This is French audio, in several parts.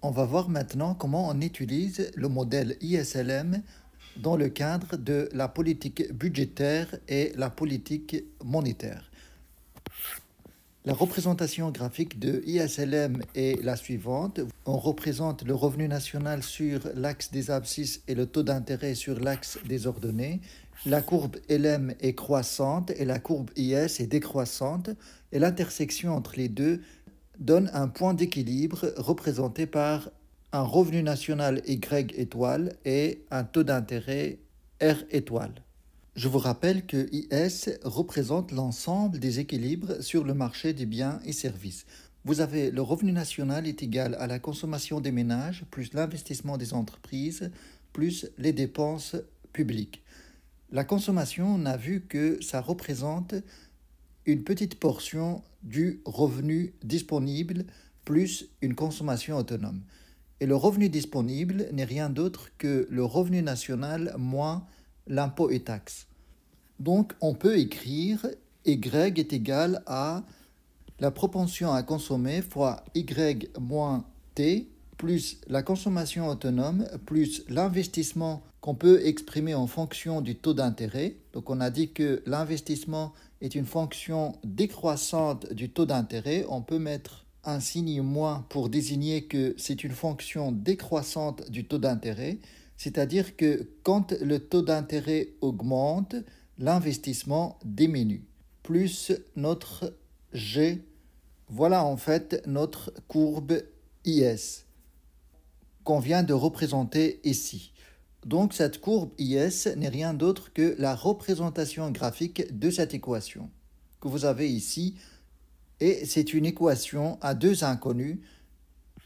On va voir maintenant comment on utilise le modèle ISLM dans le cadre de la politique budgétaire et la politique monétaire. La représentation graphique de ISLM est la suivante. On représente le revenu national sur l'axe des abscisses et le taux d'intérêt sur l'axe des ordonnées. La courbe LM est croissante et la courbe IS est décroissante et l'intersection entre les deux donne un point d'équilibre représenté par un revenu national Y étoile et un taux d'intérêt R étoile. Je vous rappelle que IS représente l'ensemble des équilibres sur le marché des biens et services. Vous avez le revenu national est égal à la consommation des ménages plus l'investissement des entreprises plus les dépenses publiques. La consommation, on a vu que ça représente une petite portion du revenu disponible plus une consommation autonome. Et le revenu disponible n'est rien d'autre que le revenu national moins l'impôt et taxe. Donc on peut écrire Y est égal à la propension à consommer fois Y moins T plus la consommation autonome plus l'investissement qu'on peut exprimer en fonction du taux d'intérêt. Donc on a dit que l'investissement est une fonction décroissante du taux d'intérêt, on peut mettre un signe moins pour désigner que c'est une fonction décroissante du taux d'intérêt, c'est-à-dire que quand le taux d'intérêt augmente, l'investissement diminue, plus notre G. Voilà en fait notre courbe IS qu'on vient de représenter ici. Donc cette courbe IS n'est rien d'autre que la représentation graphique de cette équation que vous avez ici. Et c'est une équation à deux inconnus,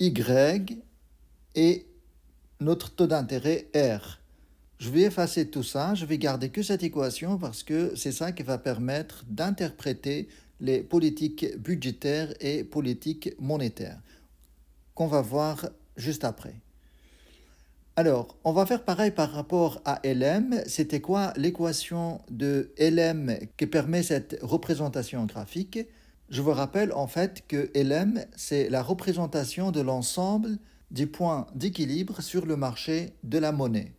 Y et notre taux d'intérêt R. Je vais effacer tout ça, je vais garder que cette équation parce que c'est ça qui va permettre d'interpréter les politiques budgétaires et politiques monétaires qu'on va voir juste après. Alors, on va faire pareil par rapport à LM. C'était quoi l'équation de LM qui permet cette représentation graphique Je vous rappelle en fait que LM, c'est la représentation de l'ensemble des points d'équilibre sur le marché de la monnaie.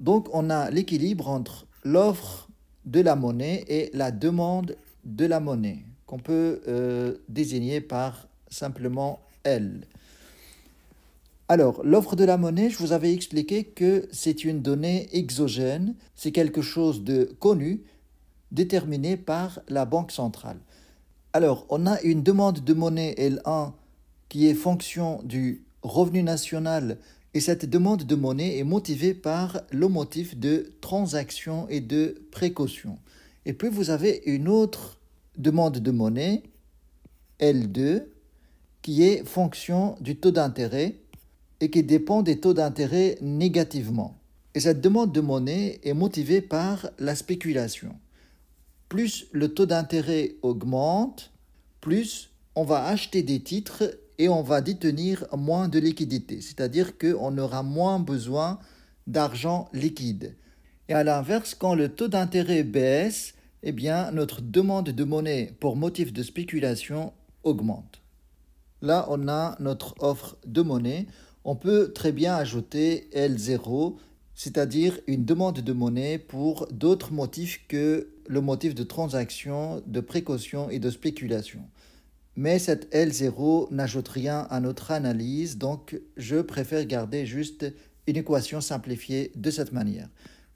Donc, on a l'équilibre entre l'offre de la monnaie et la demande de la monnaie, qu'on peut euh, désigner par simplement L. Alors, l'offre de la monnaie, je vous avais expliqué que c'est une donnée exogène, c'est quelque chose de connu, déterminé par la Banque centrale. Alors, on a une demande de monnaie L1 qui est fonction du revenu national et cette demande de monnaie est motivée par le motif de transaction et de précaution. Et puis vous avez une autre demande de monnaie, L2, qui est fonction du taux d'intérêt et qui dépend des taux d'intérêt négativement. Et cette demande de monnaie est motivée par la spéculation. Plus le taux d'intérêt augmente, plus on va acheter des titres et on va détenir moins de liquidités, c'est-à-dire qu'on aura moins besoin d'argent liquide. Et à l'inverse, quand le taux d'intérêt baisse, eh bien, notre demande de monnaie pour motif de spéculation augmente. Là, on a notre offre de monnaie on peut très bien ajouter L0, c'est-à-dire une demande de monnaie pour d'autres motifs que le motif de transaction, de précaution et de spéculation. Mais cette L0 n'ajoute rien à notre analyse, donc je préfère garder juste une équation simplifiée de cette manière.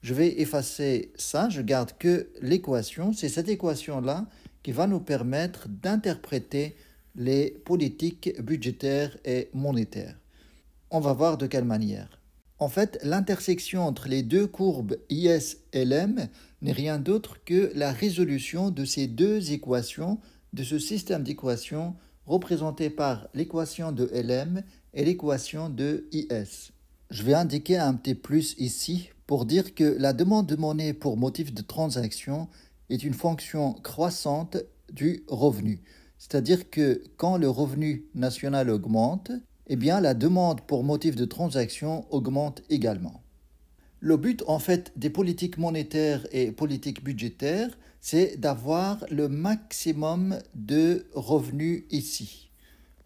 Je vais effacer ça, je garde que l'équation, c'est cette équation-là qui va nous permettre d'interpréter les politiques budgétaires et monétaires. On va voir de quelle manière. En fait, l'intersection entre les deux courbes IS et LM n'est rien d'autre que la résolution de ces deux équations, de ce système d'équations représenté par l'équation de LM et l'équation de IS. Je vais indiquer un petit plus ici pour dire que la demande de monnaie pour motif de transaction est une fonction croissante du revenu. C'est-à-dire que quand le revenu national augmente, eh bien la demande pour motif de transaction augmente également. Le but en fait des politiques monétaires et politiques budgétaires, c'est d'avoir le maximum de revenus ici,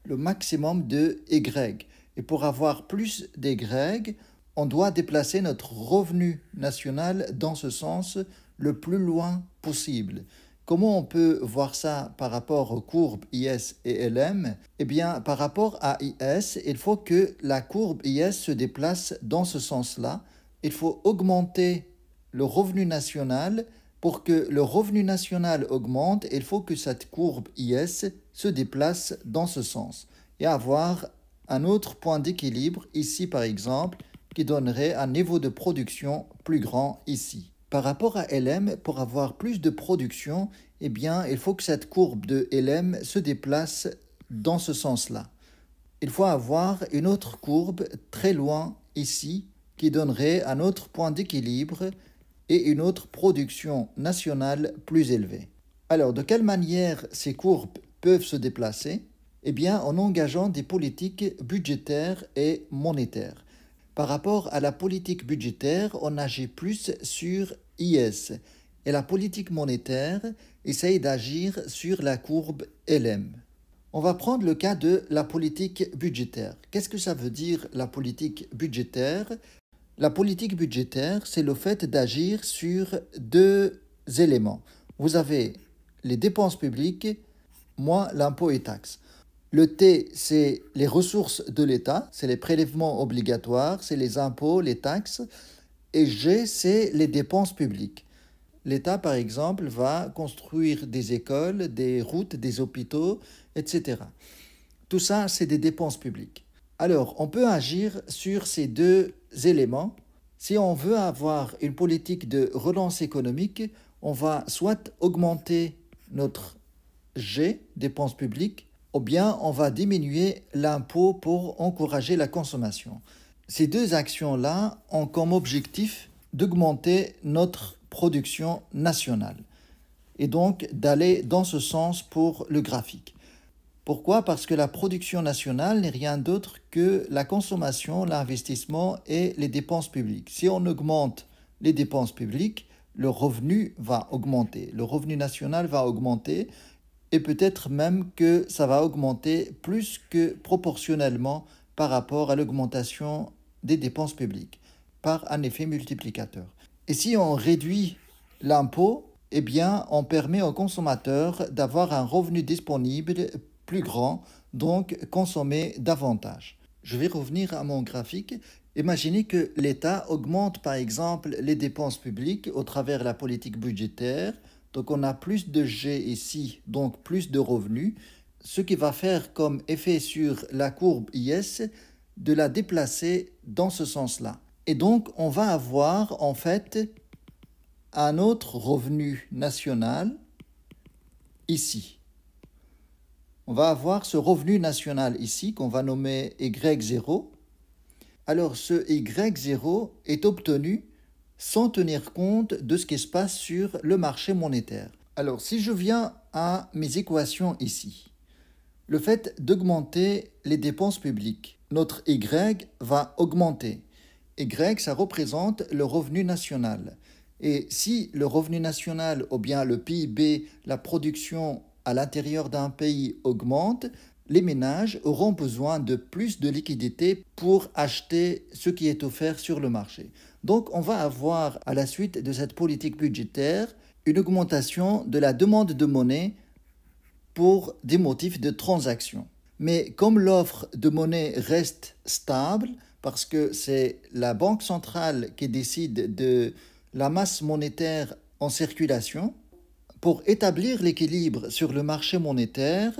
le maximum de Y. Et pour avoir plus d'Y, on doit déplacer notre revenu national dans ce sens le plus loin possible. Comment on peut voir ça par rapport aux courbes IS et LM Eh bien, par rapport à IS, il faut que la courbe IS se déplace dans ce sens-là. Il faut augmenter le revenu national. Pour que le revenu national augmente, il faut que cette courbe IS se déplace dans ce sens et avoir un autre point d'équilibre ici par exemple qui donnerait un niveau de production plus grand ici. Par rapport à LM, pour avoir plus de production, eh bien, il faut que cette courbe de LM se déplace dans ce sens-là. Il faut avoir une autre courbe très loin ici qui donnerait un autre point d'équilibre et une autre production nationale plus élevée. Alors, de quelle manière ces courbes peuvent se déplacer Eh bien, en engageant des politiques budgétaires et monétaires. Par rapport à la politique budgétaire, on agit plus sur IS et la politique monétaire essaye d'agir sur la courbe LM. On va prendre le cas de la politique budgétaire. Qu'est-ce que ça veut dire la politique budgétaire La politique budgétaire, c'est le fait d'agir sur deux éléments. Vous avez les dépenses publiques moins l'impôt et taxes. Le T, c'est les ressources de l'État, c'est les prélèvements obligatoires, c'est les impôts, les taxes. Et G, c'est les dépenses publiques. L'État, par exemple, va construire des écoles, des routes, des hôpitaux, etc. Tout ça, c'est des dépenses publiques. Alors, on peut agir sur ces deux éléments. Si on veut avoir une politique de relance économique, on va soit augmenter notre G, dépenses publiques, ou bien on va diminuer l'impôt pour encourager la consommation. Ces deux actions-là ont comme objectif d'augmenter notre production nationale et donc d'aller dans ce sens pour le graphique. Pourquoi Parce que la production nationale n'est rien d'autre que la consommation, l'investissement et les dépenses publiques. Si on augmente les dépenses publiques, le revenu va augmenter, le revenu national va augmenter, et peut-être même que ça va augmenter plus que proportionnellement par rapport à l'augmentation des dépenses publiques, par un effet multiplicateur. Et si on réduit l'impôt, eh bien, on permet aux consommateurs d'avoir un revenu disponible plus grand, donc consommer davantage. Je vais revenir à mon graphique. Imaginez que l'État augmente par exemple les dépenses publiques au travers de la politique budgétaire, donc on a plus de G ici, donc plus de revenus, ce qui va faire comme effet sur la courbe IS de la déplacer dans ce sens-là. Et donc on va avoir en fait un autre revenu national ici. On va avoir ce revenu national ici qu'on va nommer Y0. Alors ce Y0 est obtenu sans tenir compte de ce qui se passe sur le marché monétaire. Alors si je viens à mes équations ici, le fait d'augmenter les dépenses publiques, notre Y va augmenter. Y, ça représente le revenu national. Et si le revenu national ou bien le PIB, la production à l'intérieur d'un pays augmente, les ménages auront besoin de plus de liquidités pour acheter ce qui est offert sur le marché. Donc on va avoir à la suite de cette politique budgétaire une augmentation de la demande de monnaie pour des motifs de transaction. Mais comme l'offre de monnaie reste stable, parce que c'est la Banque centrale qui décide de la masse monétaire en circulation, pour établir l'équilibre sur le marché monétaire,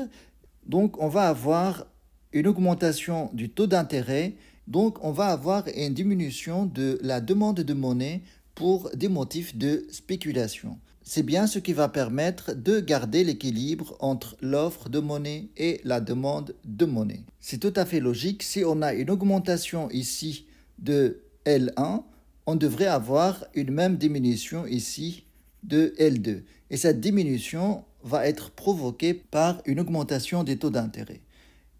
donc on va avoir une augmentation du taux d'intérêt, donc on va avoir une diminution de la demande de monnaie pour des motifs de spéculation. C'est bien ce qui va permettre de garder l'équilibre entre l'offre de monnaie et la demande de monnaie. C'est tout à fait logique, si on a une augmentation ici de L1, on devrait avoir une même diminution ici de L2. Et cette diminution, va être provoqué par une augmentation des taux d'intérêt.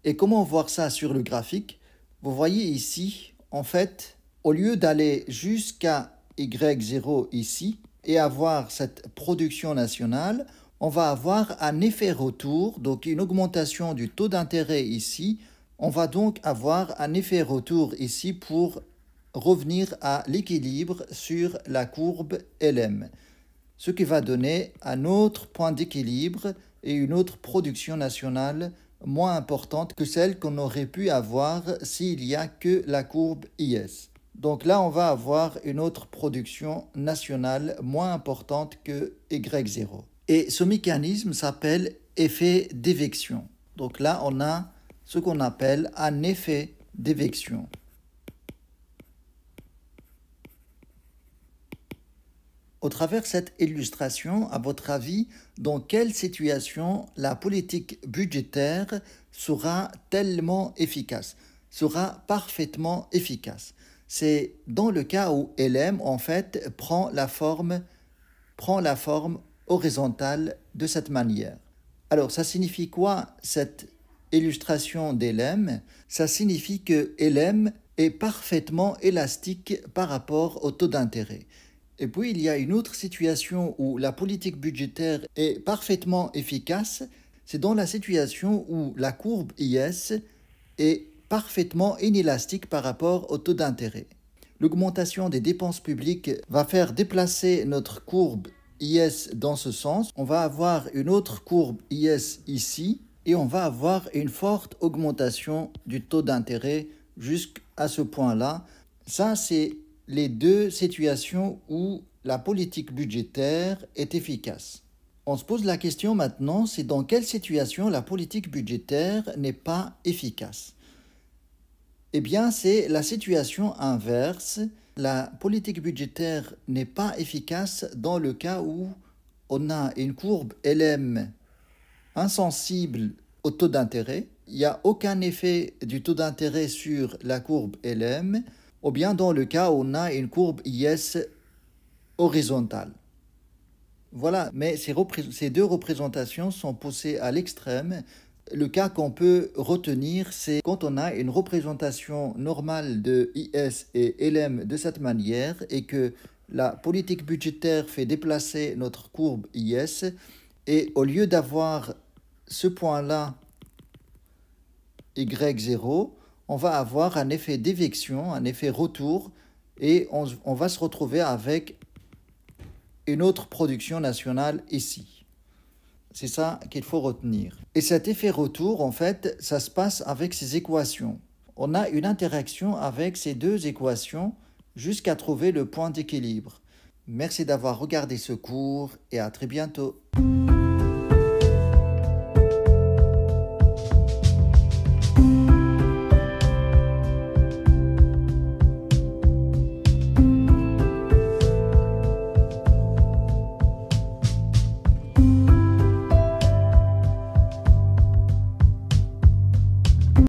Et comment voir ça sur le graphique Vous voyez ici, en fait, au lieu d'aller jusqu'à Y0 ici et avoir cette production nationale, on va avoir un effet retour, donc une augmentation du taux d'intérêt ici. On va donc avoir un effet retour ici pour revenir à l'équilibre sur la courbe LM ce qui va donner un autre point d'équilibre et une autre production nationale moins importante que celle qu'on aurait pu avoir s'il n'y a que la courbe IS. Donc là, on va avoir une autre production nationale moins importante que Y0. Et ce mécanisme s'appelle effet d'évection. Donc là, on a ce qu'on appelle un effet d'évection. Au travers de cette illustration, à votre avis, dans quelle situation la politique budgétaire sera tellement efficace, sera parfaitement efficace C'est dans le cas où LM, en fait, prend la forme, prend la forme horizontale de cette manière. Alors, ça signifie quoi cette illustration d'LM Ça signifie que LM est parfaitement élastique par rapport au taux d'intérêt. Et puis il y a une autre situation où la politique budgétaire est parfaitement efficace, c'est dans la situation où la courbe IS est parfaitement inélastique par rapport au taux d'intérêt. L'augmentation des dépenses publiques va faire déplacer notre courbe IS dans ce sens. On va avoir une autre courbe IS ici et on va avoir une forte augmentation du taux d'intérêt jusqu'à ce point-là. Ça, c'est les deux situations où la politique budgétaire est efficace. On se pose la question maintenant, c'est dans quelle situation la politique budgétaire n'est pas efficace Eh bien, c'est la situation inverse. La politique budgétaire n'est pas efficace dans le cas où on a une courbe LM insensible au taux d'intérêt. Il n'y a aucun effet du taux d'intérêt sur la courbe LM ou bien dans le cas où on a une courbe IS horizontale. Voilà, mais ces, deux représentations sont poussées à l'extrême. Le cas qu'on peut retenir, c'est quand on a une représentation normale de IS et LM de cette manière et que la politique budgétaire fait déplacer notre courbe IS et au lieu d'avoir ce point-là Y0, on va avoir un effet d'éviction, un effet retour, et on, on, va se retrouver avec une autre production nationale ici. C'est ça qu'il faut retenir. Et cet effet retour, en fait, ça se passe avec ces équations. On a une interaction avec ces deux équations jusqu'à trouver le point d'équilibre. Merci d'avoir regardé ce cours et à très bientôt.